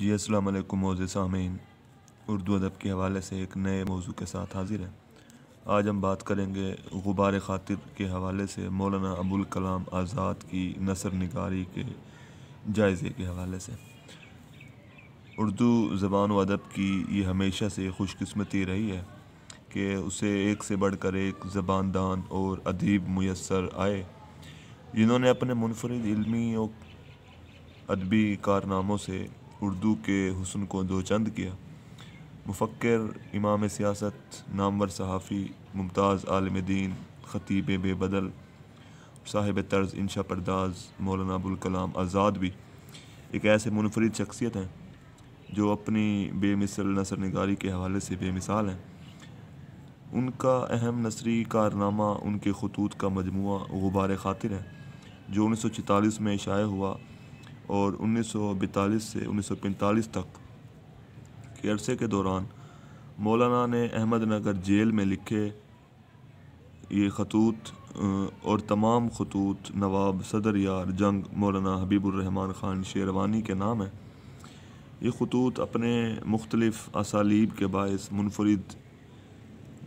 जी वालेकुम मोज़ सामीन उर्दू अदब के हवाले से एक नए मौजू के साथ हाजिर है आज हम बात करेंगे गुबार खातिर के हवाले से मौलाना अबुल कलाम आज़ाद की नसर निगारी के जायज़े के हवाले से उर्दू ज़बान व अदब की ये हमेशा से खुशकस्मती रही है कि उसे एक से बढ़कर एक ज़बानदान और अदीब मैसर आए जिन्होंने अपने मुनफरद इलमी और अदबी कारनामों से उर्दू के हुसन को दो चंद किया मुफ़क्र इमाम सियासत नामवर सहाफ़ी मुमताज़ आलम दीन ख़तीब बेबदल साहिब तर्ज इंशा परदाज मौलाना अबुलकलाम आज़ाद भी एक ऐसे मुनफरद शख्सियत हैं जो अपनी बेमिसल नसर नगारी के हवाले से बेमिसाल हैं उनका अहम नसरी कारनामा उनके खतूत का मजमू गुबार ख़ातिर है जो उन्नीस सौ में शाये हुआ और उन्नीस से उन्नीस तक के अरसे के दौरान मौलाना ने अहमदनगर जेल में लिखे ये खतूत और तमाम खतूत नवाब सदर यार जंग मौलाना हबीबुलरहमान ख़ान शेरवानी के नाम है ये खतूत अपने मुख्तलफ़ असालीब के बायस मुनफरद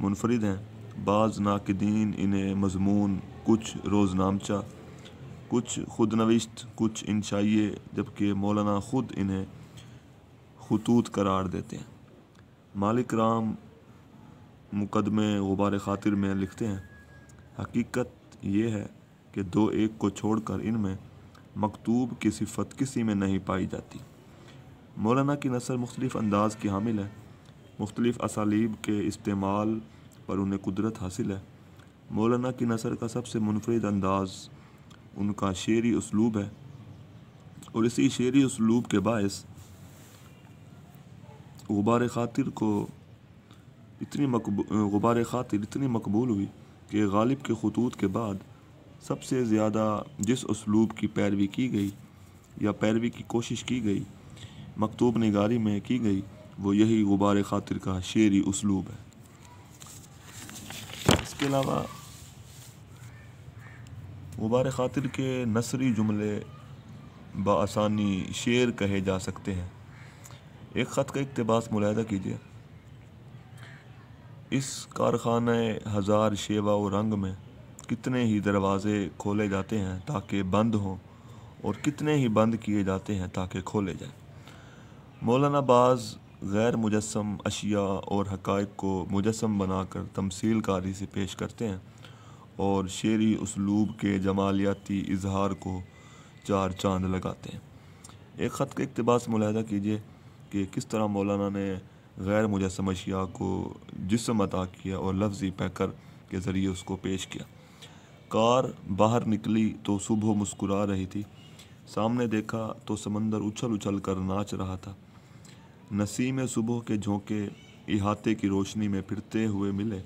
मुनफरद हैं बाज़ नाकदीन इन्हें मजमून कुछ रोज़नामचा कुछ खुद नविश्त कुछ इंशाइए जबकि मौलाना ख़ुद इन्हें खतूत करार देते हैं मालिक राम मुकदमे गुबार खातिर में लिखते हैं हकीकत यह है कि दो एक को छोड़कर इनमें मकतूब की सिफत किसी में नहीं पाई जाती मौलाना की नसर मुख्तलिफ अंदाज की हामिल है मुख्तलिफ असालीब के इस्तेमाल पर उन्हें कुदरत हासिल है मौलाना की नसर का सबसे मुनफरद अंदाज़ उनका शेरी उसलूब है और इसी शेरी उसलूब के बायस गुबार खातिर को इतनी गुबार खातिर इतनी मकबूल हुई कि गालिब के खतूत के बाद सबसे ज़्यादा जिस उसलूब की पैरवी की गई या पैरवी की कोशिश की गई मकतूब नगारी में की गई वो यही गुबार खातिर का शेरी उसलूब है इसके अलावा गुबार खातिर के नसरी जुमले बसानी शेर कहे जा सकते हैं एक ख़त का इकतबास मुलाहदा कीजिए इस कारखाना हज़ार शेवा व रंग में कितने ही दरवाज़े खोले जाते हैं ताकि बंद हों और कितने ही बंद किए जाते हैं ताकि खोले जाएं मौलाना बाज़ गैर मुजस्म अशिया और हक़ाइक को मुजस्म बनाकर तमसील कारी से पेश करते हैं और शेरी उसलूब के जमालियाती इजहार को चार चांद लगाते हैं एक ख़त के से मुलाहदा कीजिए कि किस तरह मौलाना ने गैर मुजसम अशिया को जिसम अता किया और लफ्ज़ी पैकर के ज़रिए उसको पेश किया कार बाहर निकली तो सुबह मुस्कुरा रही थी सामने देखा तो समंदर उछल उछल कर नाच रहा था नसीम सुबह के झोंके इहाते की रोशनी में फिरते हुए मिले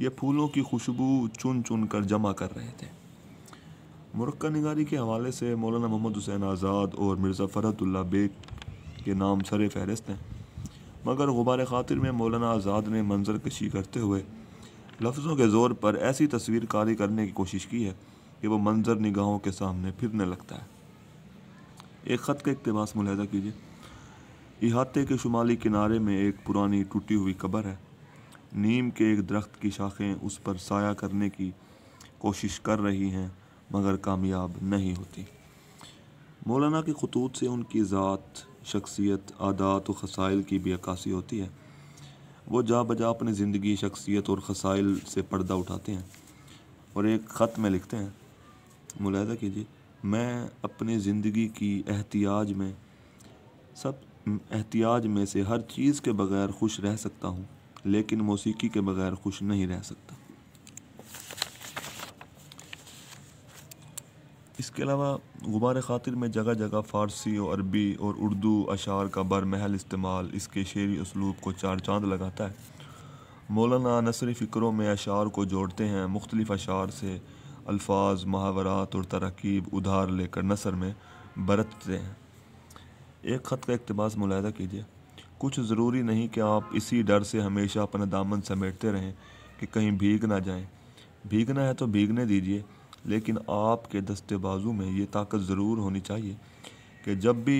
ये फूलों की खुशबू चुन चुन कर जमा कर रहे थे मुरक्का नगारी के हवाले से मौलाना मोहम्मद हुसैन आज़ाद और मिर्ज़ा फ़रतुल्ला बेग के नाम सर फहरिस्त हैं मगर गुबार खातिर में मौलाना आज़ाद ने मंजर कशी करते हुए लफ्ज़ों के ज़ोर पर ऐसी तस्वीर कारी करने की कोशिश की है कि वह मंजर निगाहों के सामने फिरने लगता है एक ख़त का इकतबास मुलहदा कीजिए इहाते के शुमाली किनारे में एक पुरानी टूटी हुई कबर है नीम के एक दरख्त की शाखें उस पर साया करने की कोशिश कर रही हैं मगर कामयाब नहीं होती मौलाना के खतूत से उनकी ज़ात शख्सियत आदात और खसाइल की भी अक्सी होती है वो जा बजा अपनी ज़िंदगी शख्सियत और खसाइल से पर्दा उठाते हैं और एक ख़त में लिखते हैं मुलायदा कीजिए मैं अपनी ज़िंदगी की एहतियाज में सब एहतियाज में से हर चीज़ के बगैर खुश रह सकता हूँ लेकिन मौसीकी के बगैर खुश नहीं रह सकता इसके अलावा गुबार ख़ातिर में जगह जगह फ़ारसी और अरबी और उर्दू अशार का बरमहल इस्तेमाल इसके शेरी उसलूब को चार चांद लगाता है मौलाना नसरी फ़िक्रों में अशार को जोड़ते हैं मुख्तलिफ़ अशार से अल्फाज महावरात और तरकीब उधार लेकर नसर में बरतते हैं एक ख़त का इकतबास मुलायदा कीजिए कुछ ज़रूरी नहीं कि आप इसी डर से हमेशा अपना दामन समेटते रहें कि कहीं भीग ना जाएं। भीगना है तो भीगने दीजिए लेकिन आपके दस्ते बाजू में ये ताकत ज़रूर होनी चाहिए कि जब भी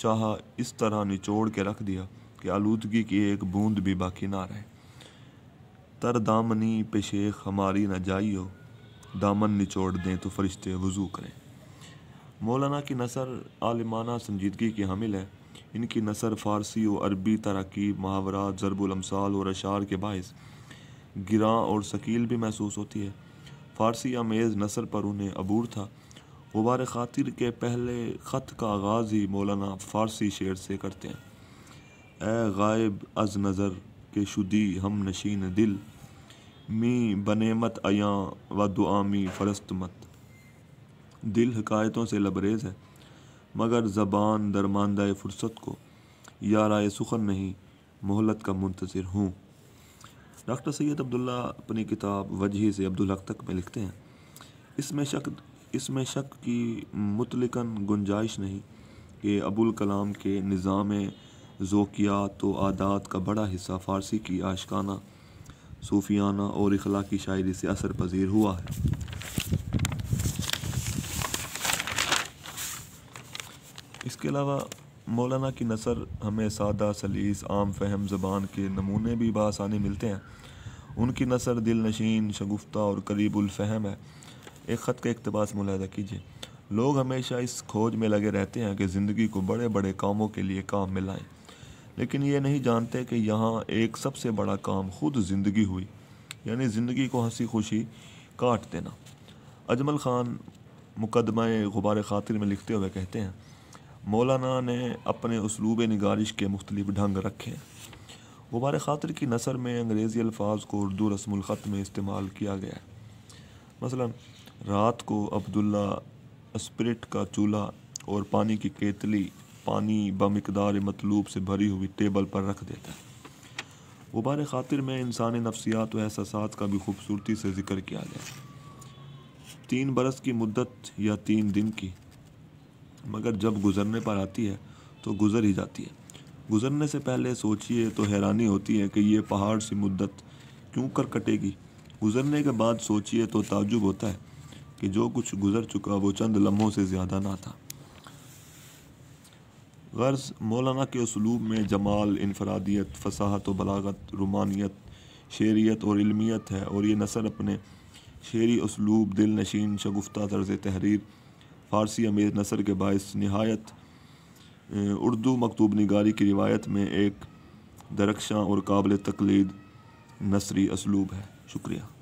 चाह इस तरह निचोड़ के रख दिया कि आलूदगी की एक बूंद भी बाकी ना रहे तर दामनी पेशेख हमारी न जाइयो दामन निचोड़ दें तो फरिश्ते वज़ू करें मौलाना की नसर आलिमाना संजीदगी की हामिल है इनकी नसर फ़ारसी और अरबी तरकीब मुहावरा ज़रबुलमसाल और अशार के बायस गिरा और शकील भी महसूस होती है फ़ारसी आमेज़ नसर पर उन्हें अबूर था गुबार खातिर के पहले ख़त का आगाज़ ही मौलाना फ़ारसी शेर से करते हैं ए गायब अज नज़र के शुदी हम नशीन दिल मी मत अयाँ व दुआमी फरस्त मत दिल हकायतों से लबरेज़ है मगर ज़बान दरमानदा फ़ुर्सत को या राय सुखन नहीं मोहलत का मुंतज़र हूँ डॉक्टर सैयद अब्दुल्ला अपनी किताब वजह से अब्दुल हक तक में लिखते हैं इसमें शक इसमें शक की मुतलकन गुंजाइश नहीं कि अबुल कलाम के निज़ाम ज़ोकियात तो आदात का बड़ा हिस्सा फ़ारसी की आशकाना सूफियाना और की शायरी से असर पजीर हुआ है इसके अलावा मौलाना की नसर हमें सादा सलीस आम फहम ज़बान के नमूने भी बसानी मिलते हैं उनकी नसर दिल नशीन शगुफ्ता और करीबुलफ़हम है एक ख़त का इकतबास मुलाहदा कीजिए लोग हमेशा इस खोज में लगे रहते हैं कि ज़िंदगी को बड़े बड़े कामों के लिए काम में लाएँ लेकिन ये नहीं जानते कि यहाँ एक सबसे बड़ा काम खुद ज़िंदगी हुई यानी ज़िंदगी को हंसी खुशी काट देना अजमल ख़ान मुकदमा गुबार खातिर में लिखते हुए कहते हैं मौलाना ने अपने उसलूब नगारिश के मुख्तलिफ ढंग रखे गुबार ख़ातर की नसर में अंग्रेज़ी अल्फाज को उर्दू ख़त में इस्तेमाल किया गया है मसला रात को अब्दुल्ला स्प्रिट का चूल्हा और पानी की केतली पानी बमकदार मतलूब से भरी हुई टेबल पर रख देता है गुबार ख़ातिर में इंसानी नफसियात व एहसास का भी खूबसूरती से जिक्र किया गया तीन बरस की मुद्दत या तीन दिन की मगर जब गुज़रने पर आती है तो गुज़र ही जाती है गुज़रने से पहले सोचिए तो हैरानी होती है कि ये पहाड़ सी मुद्दत क्यों कर कटेगी गुज़रने के बाद सोचिए तो ताजुब होता है कि जो कुछ गुज़र चुका वो चंद लम्हों से ज़्यादा ना था गर्ज मौलाना के उसलूब में जमाल इनफरादियत फसाहत व बलागत रुमानियत शेरियत और इलमियत है और ये नसर अपने शेरी उसलूब दिल नशीन शगुफ्ता तर्ज़ तहरीर फ़ारसी अमीर नसर के बायस नहायत उर्दू मकतूब निगारी की रिवायत में एक दरख्शां और काबिल तकलीद नसरी असलूब है शुक्रिया